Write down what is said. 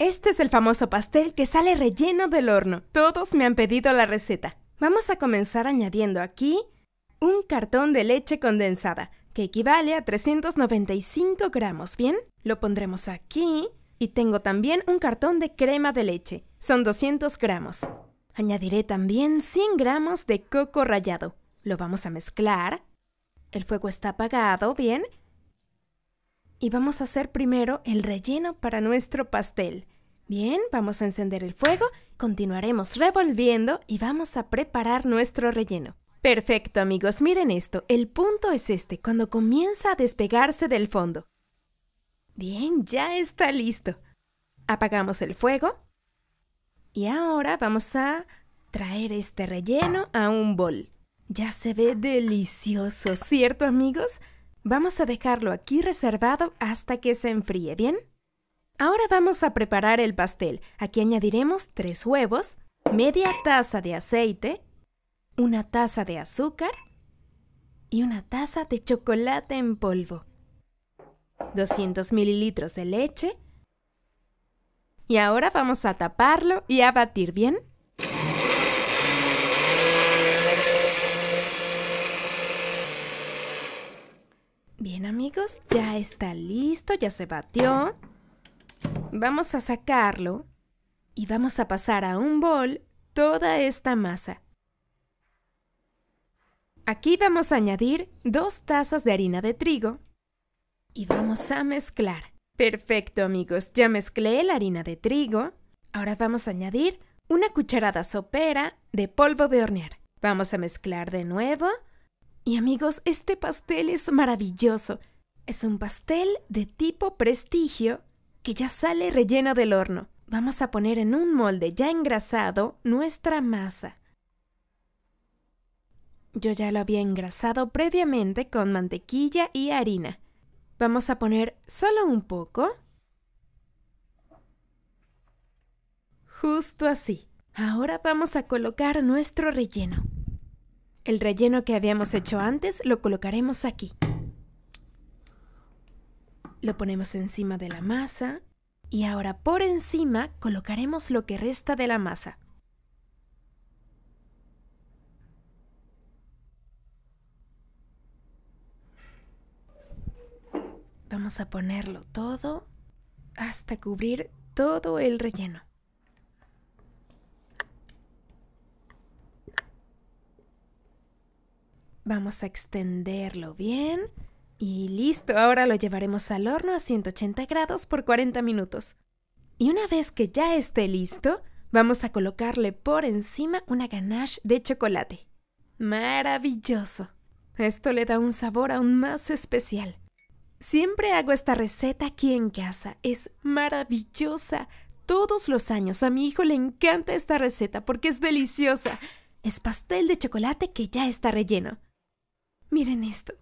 Este es el famoso pastel que sale relleno del horno. Todos me han pedido la receta. Vamos a comenzar añadiendo aquí un cartón de leche condensada, que equivale a 395 gramos, ¿bien? Lo pondremos aquí y tengo también un cartón de crema de leche, son 200 gramos. Añadiré también 100 gramos de coco rallado. Lo vamos a mezclar. El fuego está apagado, ¿bien? Y vamos a hacer primero el relleno para nuestro pastel. Bien, vamos a encender el fuego, continuaremos revolviendo y vamos a preparar nuestro relleno. Perfecto amigos, miren esto, el punto es este, cuando comienza a despegarse del fondo. Bien, ya está listo. Apagamos el fuego y ahora vamos a traer este relleno a un bol. Ya se ve delicioso, ¿cierto amigos? Vamos a dejarlo aquí reservado hasta que se enfríe, ¿bien? Ahora vamos a preparar el pastel. Aquí añadiremos tres huevos, media taza de aceite, una taza de azúcar y una taza de chocolate en polvo, 200 mililitros de leche y ahora vamos a taparlo y a batir bien. Bien amigos, ya está listo, ya se batió. Vamos a sacarlo y vamos a pasar a un bol toda esta masa. Aquí vamos a añadir dos tazas de harina de trigo y vamos a mezclar. Perfecto amigos, ya mezclé la harina de trigo. Ahora vamos a añadir una cucharada sopera de polvo de hornear. Vamos a mezclar de nuevo. Y amigos, este pastel es maravilloso. Es un pastel de tipo prestigio que ya sale relleno del horno. Vamos a poner en un molde ya engrasado nuestra masa. Yo ya lo había engrasado previamente con mantequilla y harina. Vamos a poner solo un poco. Justo así. Ahora vamos a colocar nuestro relleno. El relleno que habíamos hecho antes lo colocaremos aquí. Lo ponemos encima de la masa y ahora por encima colocaremos lo que resta de la masa. Vamos a ponerlo todo hasta cubrir todo el relleno. Vamos a extenderlo bien y listo, ahora lo llevaremos al horno a 180 grados por 40 minutos. Y una vez que ya esté listo, vamos a colocarle por encima una ganache de chocolate. ¡Maravilloso! Esto le da un sabor aún más especial. Siempre hago esta receta aquí en casa, es maravillosa. Todos los años a mi hijo le encanta esta receta porque es deliciosa. Es pastel de chocolate que ya está relleno. Miren esto.